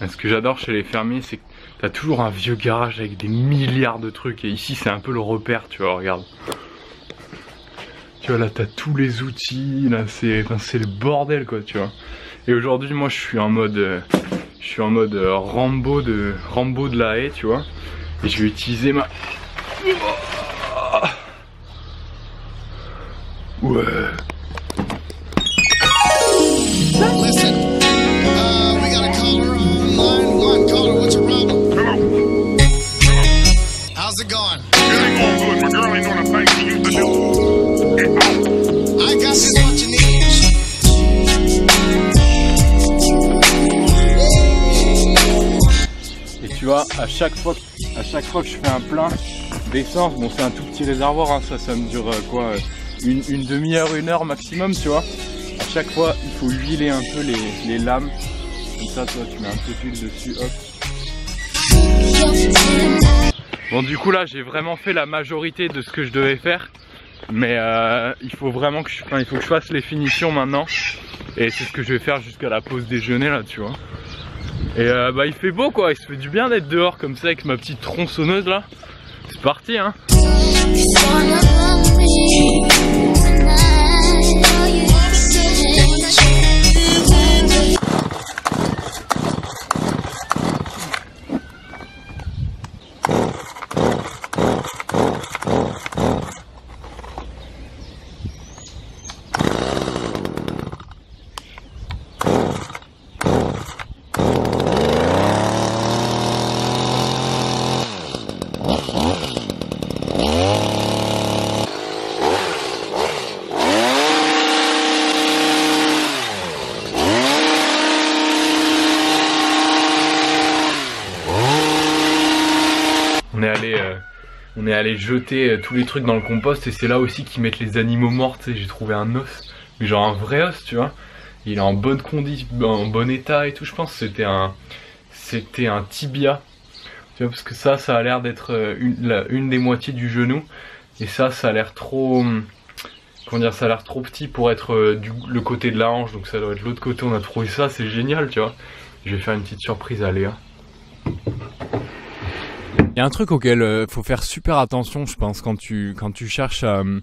Ce que j'adore chez les fermiers, c'est que t'as toujours un vieux garage avec des milliards de trucs. Et ici, c'est un peu le repère, tu vois, regarde. Tu vois, là, t'as tous les outils, là, c'est le bordel, quoi, tu vois. Et aujourd'hui, moi, je suis en mode... Euh, je suis en mode euh, Rambo de Rambo de la haie, tu vois. Et je vais utiliser ma... Ah. Ouais Et tu vois, à chaque fois, à chaque fois que je fais un plein d'essence, bon c'est un tout petit réservoir, hein. ça, ça me dure euh, quoi, euh, une, demi-heure, une heure maximum, tu vois. À chaque fois, il faut huiler un peu les, les lames, comme ça, toi, tu mets un peu d'huile dessus, hop. Bon du coup là j'ai vraiment fait la majorité de ce que je devais faire mais euh, il faut vraiment que je, faut fasse les finitions maintenant et c'est ce que je vais faire jusqu'à la pause déjeuner là tu vois et euh, bah il fait beau quoi, il se fait du bien d'être dehors comme ça avec ma petite tronçonneuse là c'est parti hein mais aller jeter euh, tous les trucs dans le compost et c'est là aussi qu'ils mettent les animaux morts. J'ai trouvé un os, mais genre un vrai os, tu vois. Il est en bonne condition, en bon état et tout. Je pense c'était un, c'était un tibia, tu vois, parce que ça, ça a l'air d'être euh, une, des moitiés du genou et ça, ça a l'air trop, hum, comment dire, ça a l'air trop petit pour être euh, du, le côté de la hanche. Donc ça doit être l'autre côté. On a trouvé ça, c'est génial, tu vois. Je vais faire une petite surprise à Léa. Il y a un truc auquel euh, faut faire super attention, je pense, quand tu quand tu cherches à euh,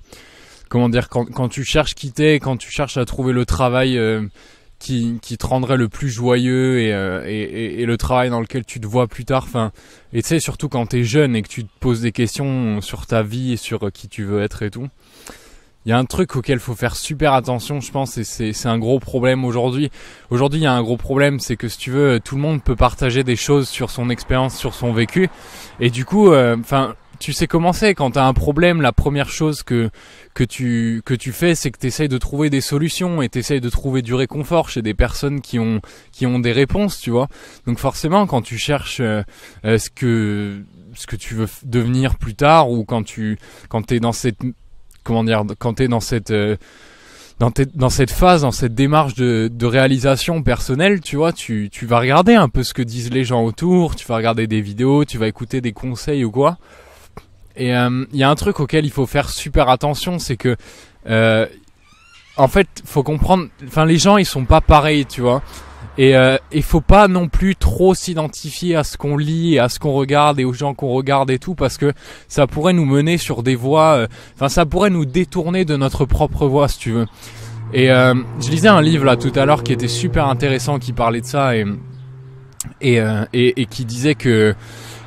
comment dire quand, tu cherches quitter, quand tu cherches à trouver le travail euh, qui, qui te rendrait le plus joyeux et, et, le travail dans lequel tu te vois plus tard. Enfin, et tu sais surtout quand t'es jeune et que tu te poses des questions sur ta vie et sur qui tu veux être et tout il y a un truc auquel faut faire super attention, je pense, et c'est un gros problème aujourd'hui. Aujourd'hui, il y a un gros problème, c'est que si tu veux, tout le monde peut partager des choses sur son expérience, sur son vécu, et du coup, euh, enfin, tu sais comment c'est quand t'as un problème. La première chose que que tu que tu fais, c'est que t'essayes de trouver des solutions et t'essayes de trouver du réconfort chez des personnes qui ont qui ont des réponses, tu vois. Donc forcément, quand tu cherches euh, euh, ce que ce que tu veux devenir plus tard ou quand tu quand t'es dans cette comment dire, quand t'es dans cette euh, dans, dans, cette phase, dans cette démarche de, réalisation personnelle, tu vois, tu, tu, vas regarder un peu ce que disent les gens autour, tu vas regarder des vidéos, tu vas écouter des conseils ou quoi. Et il euh, y a un truc auquel il faut faire super attention, c'est que euh, en fait, faut comprendre. Enfin, les gens, ils sont pas pareils, tu vois. Et euh, il faut pas non plus trop s'identifier à ce qu'on lit, et à ce qu'on regarde et aux gens qu'on regarde et tout, parce que ça pourrait nous mener sur des voies, euh, enfin ça pourrait nous détourner de notre propre voie si tu veux. Et euh, je lisais un livre là tout à l'heure qui était super intéressant, qui parlait de ça et et, euh, et, et qui disait que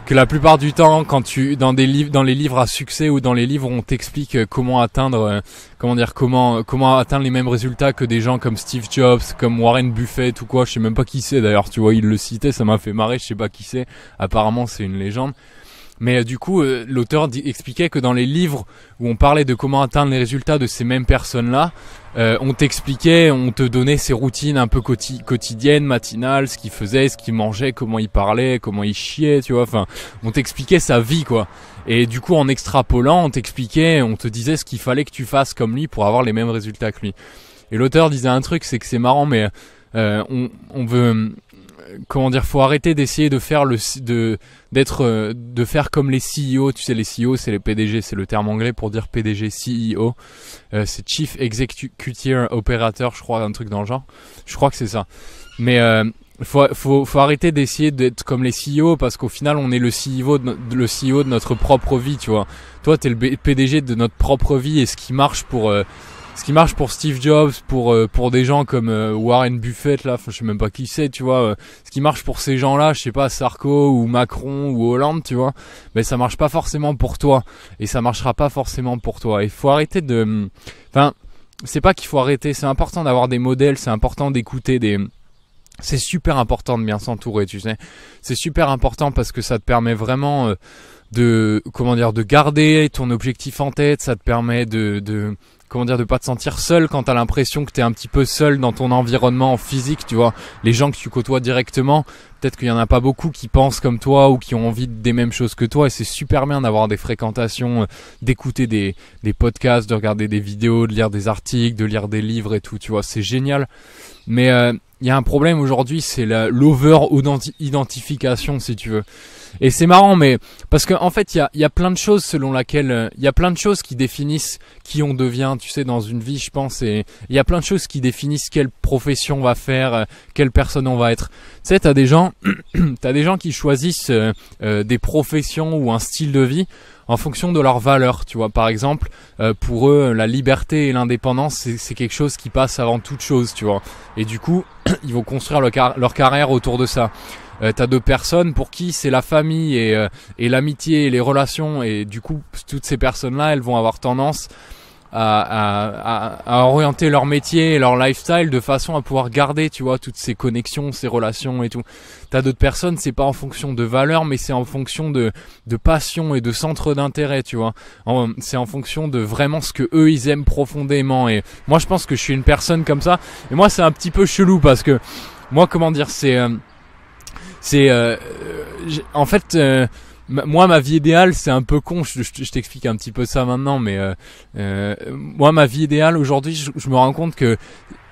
que la plupart du temps, quand tu dans des livres, dans les livres à succès ou dans les livres où on t'explique euh, comment atteindre, euh, comment dire, comment comment atteindre les mêmes résultats que des gens comme Steve Jobs, comme Warren Buffett ou quoi, je sais même pas qui c'est d'ailleurs. Tu vois, il le citait, ça m'a fait marrer, je sais pas qui c'est. Apparemment, c'est une légende. Mais euh, du coup, euh, l'auteur expliquait que dans les livres où on parlait de comment atteindre les résultats de ces mêmes personnes-là, euh, on t'expliquait, on te donnait ses routines un peu quotidiennes, matinales, ce qu'il faisait, ce qu'il mangeait, comment il parlait, comment il chiait, tu vois. Enfin, on t'expliquait sa vie, quoi. Et du coup, en extrapolant, on t'expliquait, on te disait ce qu'il fallait que tu fasses comme lui pour avoir les mêmes résultats que lui. Et l'auteur disait un truc, c'est que c'est marrant, mais on, on veut comment dire, faut arrêter d'essayer de faire le, de, d'être, euh, de faire comme les CEO. Tu sais, les CEO, c'est les PDG, c'est le terme anglais pour dire PDG, CEO. Euh, c'est Chief Executive Operator, je crois, un truc dans le genre. Je crois que c'est ça. Mais euh, faut, faut, faut arrêter d'essayer d'être comme les CEO parce qu'au final, on est le CEO, de, le e de notre propre vie, tu vois. Toi, t'es le PDG de notre propre vie et ce qui marche pour ce qui marche pour Steve Jobs, pour euh, pour des gens comme euh, Warren Buffett là, je sais même pas qui c'est, tu vois, euh, ce qui marche pour ces gens-là, je sais pas Sarko ou Macron ou Hollande, tu vois, mais ça marche pas forcément pour toi et ça marchera pas forcément pour toi. Il faut arrêter de hum, enfin, c'est pas qu'il faut arrêter, c'est important d'avoir des modèles, c'est important d'écouter des c'est super important de bien s'entourer, tu sais. C'est super important parce que ça te permet vraiment de comment dire de garder ton objectif en tête, ça te permet de, de comment dire de pas te sentir seul quand t'as l'impression que t'es un petit peu seul dans ton environnement physique tu vois les gens que tu côtoies directement peut-être qu'il y en a pas beaucoup qui pensent comme toi ou qui ont envie des mêmes choses que toi et c'est super bien d'avoir des fréquentations euh, d'écouter des, des podcasts de regarder des vidéos de lire des articles de lire des livres et tout tu vois c'est génial mais euh, il y a un problème aujourd'hui, c'est l'over-identification, si tu veux. Et c'est marrant, mais parce qu'en fait, il y a, y a, plein de choses selon laquelle euh, il y a plein de choses qui définissent qui on devient, tu sais, dans une vie, je pense. Et il y a plein de choses qui définissent quelle profession on va faire, euh, quelle personne on va être. Tu sais, t'as des gens, des gens qui choisissent euh, euh, des professions ou un style de vie en fonction de leurs valeurs. Tu vois, par exemple, euh, pour eux, la liberté et l'indépendance, c'est quelque chose qui passe avant toute chose. Tu vois, et du coup, ils vont construire leur, carrière autour de ça. Tu t'as deux personnes pour qui c'est la famille et, et l'amitié et les relations et du coup toutes ces personnes là elles vont avoir tendance à, à, à, orienter leur métier et leur lifestyle de façon à pouvoir garder, tu vois, toutes ces connexions, ces relations et tout. T'as d'autres personnes, c'est pas en fonction de valeur, mais c'est en fonction de, de passion et de centre d'intérêt, tu vois. C'est en fonction de vraiment ce que eux ils aiment profondément. Et moi, je pense que je suis une personne comme ça. Et moi, c'est un petit peu chelou parce que moi, comment dire, c'est, euh, c'est, euh, en fait. Euh, moi ma vie idéale c'est un peu con je, t'explique un petit peu ça maintenant mais euh, euh, moi ma vie idéale aujourd'hui je, me rends compte que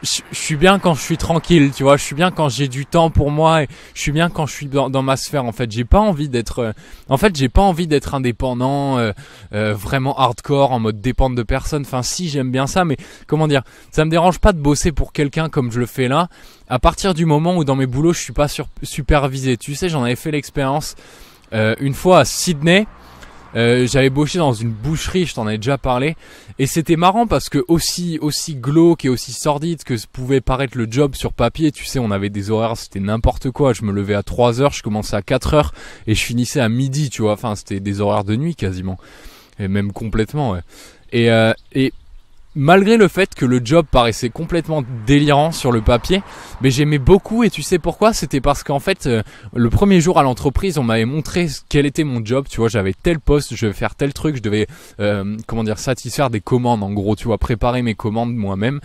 je, suis bien quand je suis tranquille tu vois je suis bien quand j'ai du temps pour moi et je suis bien quand je suis dans, ma sphère en fait j'ai pas envie d'être euh, en fait j'ai pas envie d'être indépendant vraiment hardcore en mode dépendre de personne enfin si j'aime bien ça mais comment dire ça me dérange pas de bosser pour quelqu'un comme je le fais là à partir du moment où dans mes boulots je suis pas supervisé tu sais j'en avais fait l'expérience euh, une fois à Sydney, euh, j'avais bossé dans une boucherie, je t'en ai déjà parlé, et c'était marrant parce que aussi aussi glauque et aussi sordide que pouvait paraître le job sur papier, tu sais, on avait des horaires, c'était n'importe quoi. Je me levais à 3 heures, je commençais à 4 heures et je finissais à midi, tu vois. Enfin, c'était des horaires de nuit quasiment, et même complètement. et euh, malgré le fait que le job paraissait complètement délirant sur le papier, mais j'aimais beaucoup et tu sais pourquoi C'était parce qu'en fait, euh, le premier jour à l'entreprise, on m'avait montré quel était mon job. Tu vois, j'avais tel poste, je devais faire tel truc, je devais euh, comment dire satisfaire des commandes en gros. Tu vois, préparer mes commandes moi-même.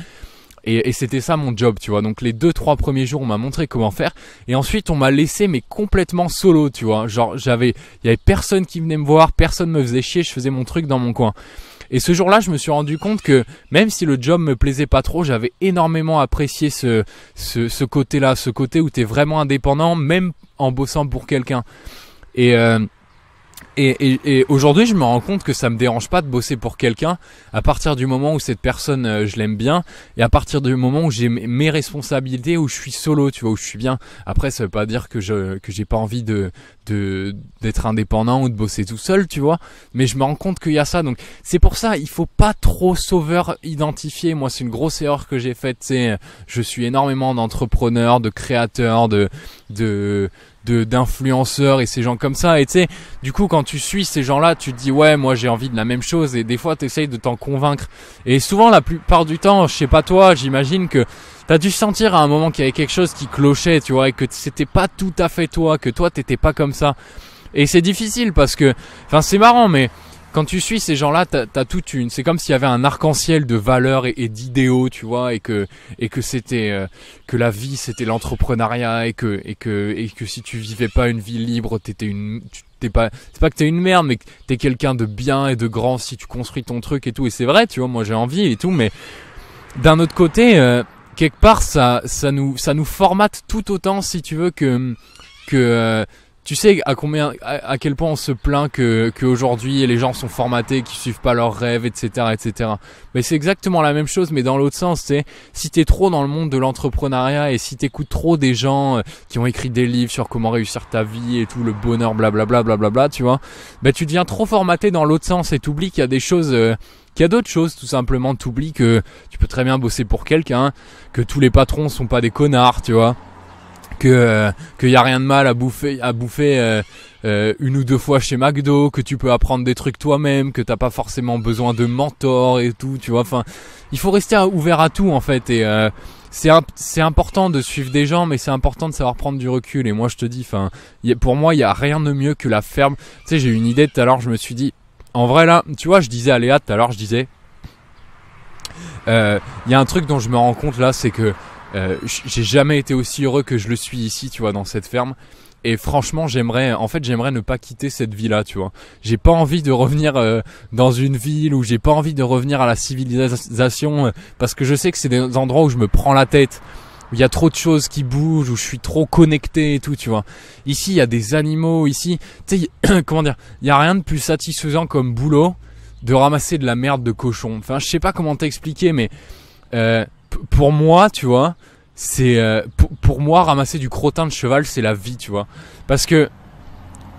Et, et c'était ça mon job, tu vois. Donc les deux trois premiers jours, on m'a montré comment faire, et ensuite on m'a laissé mais complètement solo, tu vois. Genre j'avais, il y avait personne qui venait me voir, personne me faisait chier, je faisais mon truc dans mon coin. Et ce jour-là, je me suis rendu compte que même si le job me plaisait pas trop, j'avais énormément apprécié ce, ce, côté-là, ce côté où tu es vraiment indépendant, même en bossant pour quelqu'un. Et, euh, et, aujourd'hui, je me rends compte que ça me dérange pas de bosser pour quelqu'un à partir du moment où cette personne, euh, je l'aime bien, et à partir du moment où j'ai mes responsabilités, où je suis solo, tu vois, où je suis bien. Après, ça veut pas dire que je que j'ai pas envie de d'être indépendant ou de bosser tout seul, tu vois. Mais je me rends compte qu'il y a ça. Donc c'est pour ça, il faut pas trop sauveur identifier Moi, c'est une grosse erreur que j'ai faite. C'est je suis énormément d'entrepreneurs, de créateurs, de de d'influenceurs et ces gens comme ça. Et tu sais, du coup, quand tu suis ces gens-là, tu te dis ouais, moi j'ai envie de la même chose et des fois tu essayes de t'en convaincre. Et souvent la plupart du temps, je sais pas toi, j'imagine que tu as dû sentir à un moment qu'il y avait quelque chose qui clochait, tu vois, et que c'était pas tout à fait toi, que toi t'étais pas comme ça. Et c'est difficile parce que, enfin c'est marrant, mais quand tu suis ces gens-là, t'as as toute une. C'est comme s'il y avait un arc-en-ciel de valeurs et, d'idéaux, tu vois, et que et que c'était euh, que la vie c'était l'entrepreneuriat et que et que et que si tu vivais pas une vie libre, t'étais une t'es pas c'est pas que t'es une merde, mais que t'es quelqu'un de bien et de grand si tu construis ton truc et tout. Et c'est vrai, tu vois, moi j'ai envie et tout, mais d'un autre côté, euh, quelque part ça ça nous ça nous formate tout autant si tu veux que que euh, tu sais à combien, à, quel point on se plaint que qu'aujourd'hui les gens sont formatés, qu'ils suivent pas leurs rêves, etc., etc. Mais c'est exactement la même chose, mais dans l'autre sens. C'est si t'es trop dans le monde de l'entrepreneuriat et si t'écoutes trop des gens euh, qui ont écrit des livres sur comment réussir ta vie et tout le bonheur, blablabla, blablabla, tu vois, Ben tu deviens trop formaté dans l'autre sens et t'oublies qu'il y a des choses. Euh, qu'il y a d'autres choses, tout simplement, t'oublies que tu peux très bien bosser pour quelqu'un, que tous les patrons sont pas des connards, tu vois que euh, qu'il y a rien de mal à bouffer à bouffer euh, euh, une ou deux fois chez McDo, que tu peux apprendre des trucs toi-même, que t'as pas forcément besoin de mentor et tout, tu vois. Enfin, il faut rester ouvert à tout en fait et c'est c'est important de suivre des gens, mais c'est important de savoir prendre du recul. Et moi, je te dis, enfin, pour moi, il y a rien de mieux que la ferme. Tu sais, j'ai eu une idée tout à l'heure, je me suis dit, en vrai là, tu vois, je disais à Léa tout à l'heure, je disais, il y a un truc dont je me rends compte là, c'est que euh, j'ai jamais été aussi heureux que je le suis ici, tu vois, dans cette ferme. Et franchement, j'aimerais, en fait, j'aimerais ne pas quitter cette vie-là, tu vois. J'ai pas envie de revenir euh, dans une ville où j'ai pas envie de revenir à la civilisation euh, parce que je sais que c'est des endroits où je me prends la tête, où il y a trop de choses qui bougent, où je suis trop connecté et tout, tu vois. Ici, il y a des animaux, ici, tu sais, comment dire, il y a rien de plus satisfaisant comme boulot de ramasser de la merde de cochon. Enfin, je sais pas comment t'expliquer, mais euh, pour moi, tu vois, c'est euh, pour, moi ramasser du crottin de cheval, c'est la vie, tu vois. Parce que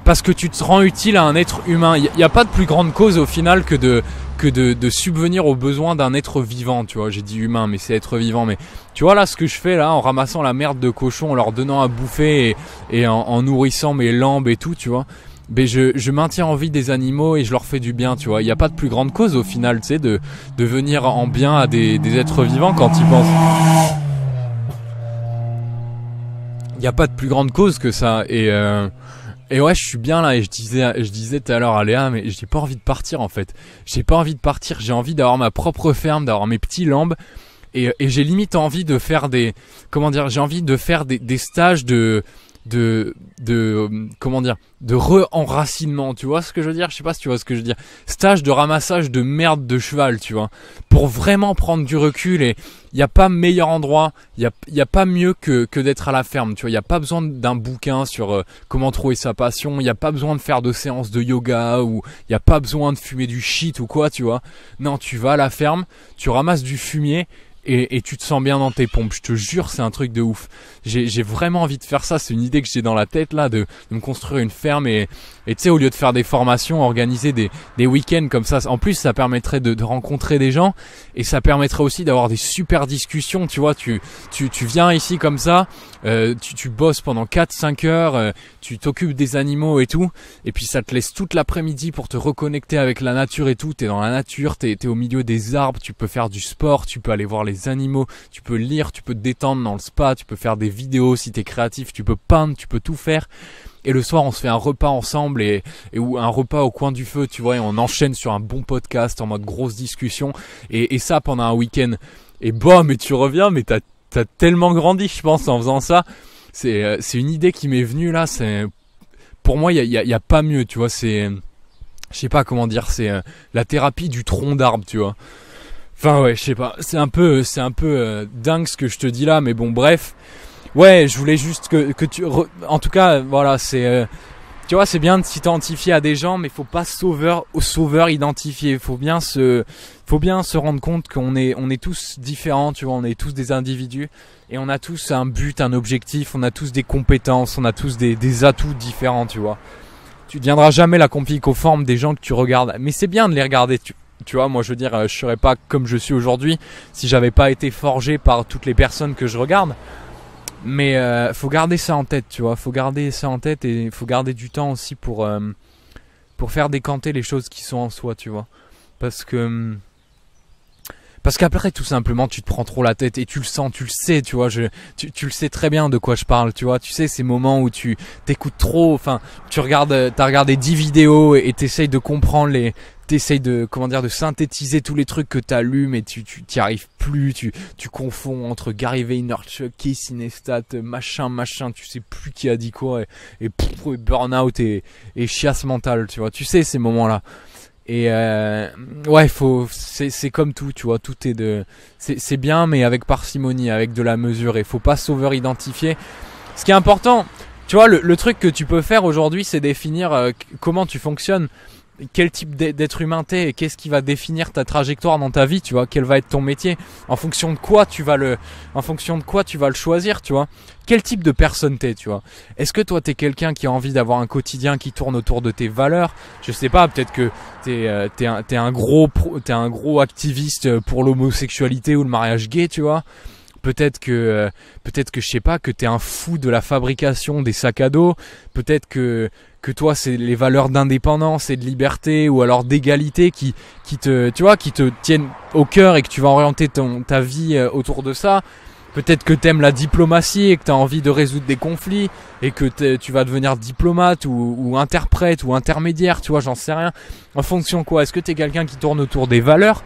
parce que tu te rends utile à un être humain. Il n'y a, pas de plus grande cause au final que de que de, subvenir aux besoins d'un être vivant, tu vois. J'ai dit humain, mais c'est être vivant. Mais tu vois là, ce que je fais là, en ramassant la merde de cochon, en leur donnant à bouffer et, en, en nourrissant mes lambes et tout, tu vois mais je, je, maintiens en vie des animaux et je leur fais du bien, tu vois. Il n'y a pas de plus grande cause au final, tu sais, de, de venir en bien à des, des êtres vivants quand ils pensent. Il n'y a pas de plus grande cause que ça. Et, euh, et ouais, je suis bien là. Et je disais, je disais tout à l'heure à Léa, mais j'ai pas envie de partir en fait. J'ai pas envie de partir. J'ai envie d'avoir ma propre ferme, d'avoir mes petits lambes et, et j'ai limite envie de faire des comment dire j'ai envie de faire des stages de de, de euh, comment dire, de re-enracinement, tu vois ce que je veux dire Je sais pas si tu vois ce que je veux dire. Stage de ramassage de merde de cheval, tu vois. Pour vraiment prendre du recul et il n'y a pas meilleur endroit, il n'y a, a, pas mieux que, d'être à la ferme, tu vois. Il n'y a pas besoin d'un bouquin sur euh, comment trouver sa passion, il n'y a pas besoin de faire de séances de yoga ou il n'y a pas besoin de fumer du shit ou quoi, tu vois. Non, tu vas à la ferme, tu ramasses du fumier et, et, tu te sens bien dans tes pompes. Je te jure, c'est un truc de ouf. J'ai vraiment envie de faire ça. C'est une idée que j'ai dans la tête là, de, de, me construire une ferme et et tu sais au lieu de faire des formations, organiser des des week-ends comme ça. En plus, ça permettrait de, de rencontrer des gens et ça permettrait aussi d'avoir des super discussions. Tu vois, tu tu tu viens ici comme ça, euh, tu tu bosses pendant 4-5 heures, euh, tu t'occupes des animaux et tout, et puis ça te laisse toute l'après-midi pour te reconnecter avec la nature et tout. T'es dans la nature, t'es es au milieu des arbres, tu peux faire du sport, tu peux aller voir les les animaux, tu peux lire, tu peux te détendre dans le spa, tu peux faire des vidéos si t'es créatif, tu peux peindre, tu peux tout faire. Et le soir, on se fait un repas ensemble et, ou un repas au coin du feu, tu vois, et on enchaîne sur un bon podcast en mode grosse discussion. Et, ça pendant un week-end. Et bah mais tu reviens, mais t'as as tellement grandi, je pense, en faisant ça. Euh, c'est une idée qui m'est venue là. C'est pour moi, il n'y a, a pas mieux, tu vois. C'est je sais pas comment dire, c'est euh, la thérapie du tronc d'arbre, tu vois. Enfin ouais, je sais pas, c'est un peu, c'est un peu euh, dingue ce que je te dis là, mais bon, bref. Ouais, je voulais juste que, que tu, en tout cas, voilà, c'est, euh, tu vois, c'est bien de s'identifier à des gens, mais faut pas sauveur au sauveur identifié. Faut bien se, faut bien se rendre compte qu'on est, on est tous différents, tu vois, on est tous des individus et on a tous un but, un objectif, on a tous des compétences, on a tous des, des atouts différents, tu vois. Tu deviendras jamais la aux formes des gens que tu regardes, mais c'est bien de les regarder. Tu tu vois, moi je veux dire, euh, je serais pas comme je suis aujourd'hui si j'avais pas été forgé par toutes les personnes que je regarde. Mais euh, faut garder ça en tête, tu vois. Faut garder ça en tête et faut garder du temps aussi pour euh, pour faire décanter les choses qui sont en soi, tu vois. Parce que hum, parce qu'après tout simplement tu te prends trop la tête et tu le sens, tu le sais, tu vois, tu, le sais très bien de quoi je parle, tu vois, tu sais ces moments où tu t'écoutes trop, enfin tu regardes, t'as regardé 10 vidéos et t'essayes de comprendre les, t'essayes de comment dire de synthétiser tous les trucs que t'allumes et tu tu t'y arrives plus tu tu confonds entre Gary Vaynerchuk qui Sinestat machin machin tu sais plus qui a dit quoi et, et, et burn-out et, et chiasse mentale tu vois tu sais ces moments là et euh, ouais, faut c'est comme tout, tu vois, tout est de c'est bien mais avec parcimonie, avec de la mesure et faut pas sauveur identifier. Ce qui est important, tu vois, le, le truc que tu peux faire aujourd'hui, c'est définir euh, comment tu fonctionnes quel type d'être humain t'es et qu'est-ce qui va définir ta trajectoire dans ta vie, tu vois, quel va être ton métier, en fonction de quoi tu vas le, en fonction de quoi tu vas le choisir, tu vois, quel type de personne t'es, tu vois. Est-ce que toi t'es quelqu'un qui a envie d'avoir un quotidien qui tourne autour de tes valeurs Je sais pas, peut-être que t'es euh, un, un gros un gros activiste pour l'homosexualité ou le mariage gay, tu vois. Peut-être que, euh, peut-être que je sais pas, que t'es un fou de la fabrication des sacs à dos. Peut-être que que toi c'est les valeurs d'indépendance et de liberté ou alors d'égalité qui qui te tu vois qui te tiennent au cœur et que tu vas orienter ton ta vie euh, autour de ça. Peut-être que t'aimes la diplomatie et que t'as envie de résoudre des conflits et que tu vas devenir diplomate ou, interprète ou intermédiaire, tu vois, j'en sais rien. En fonction quoi Est-ce que t'es quelqu'un qui tourne autour des valeurs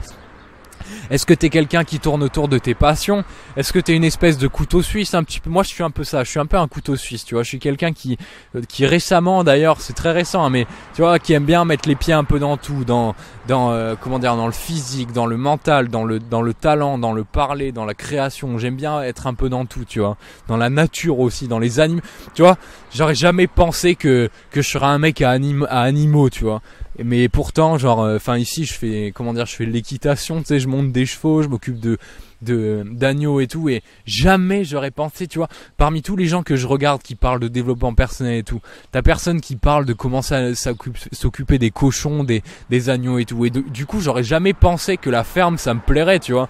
est-ce que t'es quelqu'un qui tourne autour de tes passions Est-ce que t'es une espèce de couteau suisse un petit peu Moi, je suis un peu ça. Je suis un peu un couteau suisse, tu vois. Je suis quelqu'un qui, euh, qui récemment, d'ailleurs, c'est très récent, hein, mais tu vois, qui aime bien mettre les pieds un peu dans tout, dans, dans euh, comment dire, dans le physique, dans le mental, dans le, dans le talent, dans le parler, dans la création. J'aime bien être un peu dans tout, tu vois. Dans la nature aussi, dans les animaux. Tu vois, j'aurais jamais pensé que que je serais un mec à, à animaux, tu vois mais pourtant genre euh, enfin ici je fais comment dire je fais l'équitation tu sais je monte des chevaux je m'occupe de de d'agneaux et tout et jamais j'aurais pensé tu vois parmi tous les gens que je regarde qui parlent de développement personnel et tout t'as personne qui parle de comment à s'occuper des cochons des des agneaux et tout et du coup j'aurais jamais pensé que la ferme ça me plairait tu vois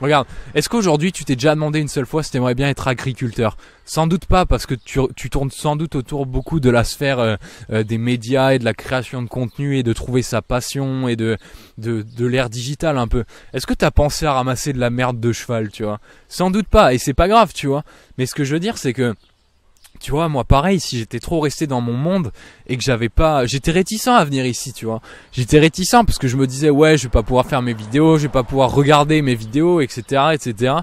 Regarde, est-ce qu'aujourd'hui tu t'es déjà demandé une seule fois si t'aimerais bien être agriculteur Sans doute pas, parce que tu, tu, tournes sans doute autour beaucoup de la sphère euh, euh, des médias et de la création de contenu et de trouver sa passion et de, de, de l'ère digitale un peu. Est-ce que t'as pensé à ramasser de la merde de cheval, tu vois Sans doute pas, et c'est pas grave, tu vois. Mais ce que je veux dire, c'est que tu vois, moi pareil, si j'étais trop resté dans mon monde et que j'avais pas, j'étais réticent à venir ici, tu vois. J'étais réticent parce que je me disais ouais, je vais pas pouvoir faire mes vidéos, je vais pas pouvoir regarder mes vidéos, etc., etc.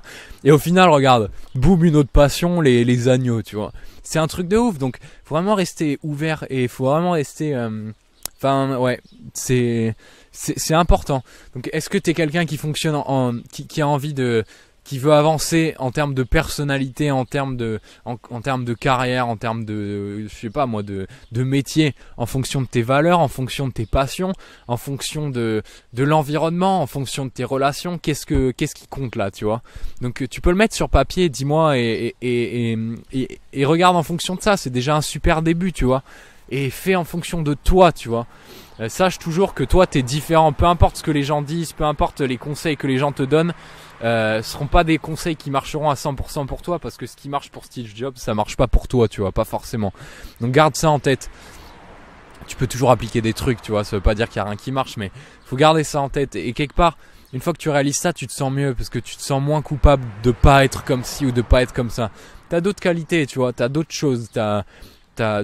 Et au final, regarde, boum, une autre passion, les, agneaux, tu vois. C'est un truc de ouf, donc faut vraiment rester ouvert et faut vraiment rester, euh, enfin ouais, c'est c'est important. Donc est-ce que t'es quelqu'un qui fonctionne en, qui, qui a envie de qui veut avancer en termes de personnalité, en termes de, en, en termes de carrière, en termes de, je sais pas moi, de, de métier, en fonction de tes valeurs, en fonction de tes passions, en fonction de, de l'environnement, en fonction de tes relations, qu'est-ce que, qu'est-ce qui compte là, tu vois Donc tu peux le mettre sur papier, dis-moi, et et, et, et, et regarde en fonction de ça, c'est déjà un super début, tu vois et fait en fonction de toi, tu vois. Euh, sache toujours que toi, tu es différent. Peu importe ce que les gens disent, peu importe les conseils que les gens te donnent, euh, seront pas des conseils qui marcheront à 100% pour toi parce que ce qui marche pour Steve Jobs, ça marche pas pour toi, tu vois, pas forcément. Donc garde ça en tête. Tu peux toujours appliquer des trucs, tu vois, ça veut pas dire qu'il y a rien qui marche, mais faut garder ça en tête. Et quelque part, une fois que tu réalises ça, tu te sens mieux parce que tu te sens moins coupable de pas être comme ci ou de pas être comme ça. tu as d'autres qualités, tu vois, tu as d'autres choses, as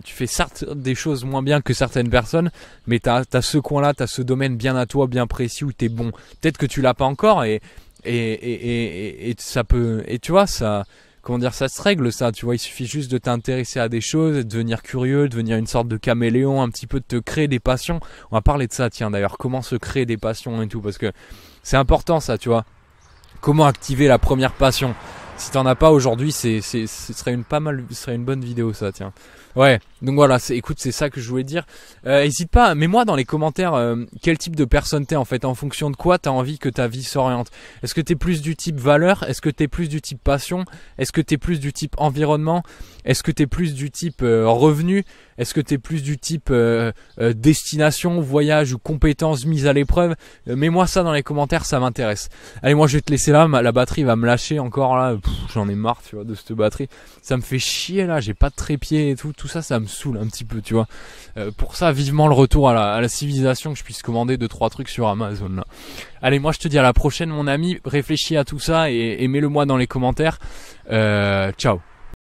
tu fais certes des choses moins bien que certaines personnes, mais tu as, ce coin-là, tu as ce domaine bien à toi, bien précis où tu es bon. Peut-être que tu l'as pas encore et et, et, ça peut. Et tu vois, ça. Comment dire, ça se règle ça, tu vois, il suffit juste de t'intéresser à des choses, de devenir curieux, de devenir une sorte de caméléon, un petit peu de te créer des passions. On va parler de ça, tiens d'ailleurs, comment se créer des passions et tout, parce que c'est important ça, tu vois. Comment activer la première passion Si t'en as pas aujourd'hui, ce serait une pas mal, ce serait une bonne vidéo ça, tiens. Ouais, donc voilà, écoute, c'est ça que je voulais dire. Euh, hésite pas, mets-moi dans les commentaires euh, quel type de personne t'es en fait, en fonction de quoi t'as envie que ta vie s'oriente. Est-ce que t'es plus du type valeur Est-ce que t'es plus du type passion Est-ce que t'es plus du type environnement Est-ce que t'es plus du type euh, revenu Est-ce que t'es plus du type euh, destination, voyage ou compétences mise à l'épreuve Mets-moi ça dans les commentaires, ça m'intéresse. Allez, moi je vais te laisser là, la batterie va me lâcher encore là, j'en ai marre, tu vois, de cette batterie. Ça me fait chier là, j'ai pas de trépied et tout ça, ça me saoule un petit peu, tu vois. Euh, pour ça, vivement le retour à la, civilisation, que je puisse commander deux trois trucs sur Amazon. Là. Allez, moi je te dis à la prochaine, mon ami. Réfléchis à tout ça et, mets-le moi dans les commentaires. Euh, ciao.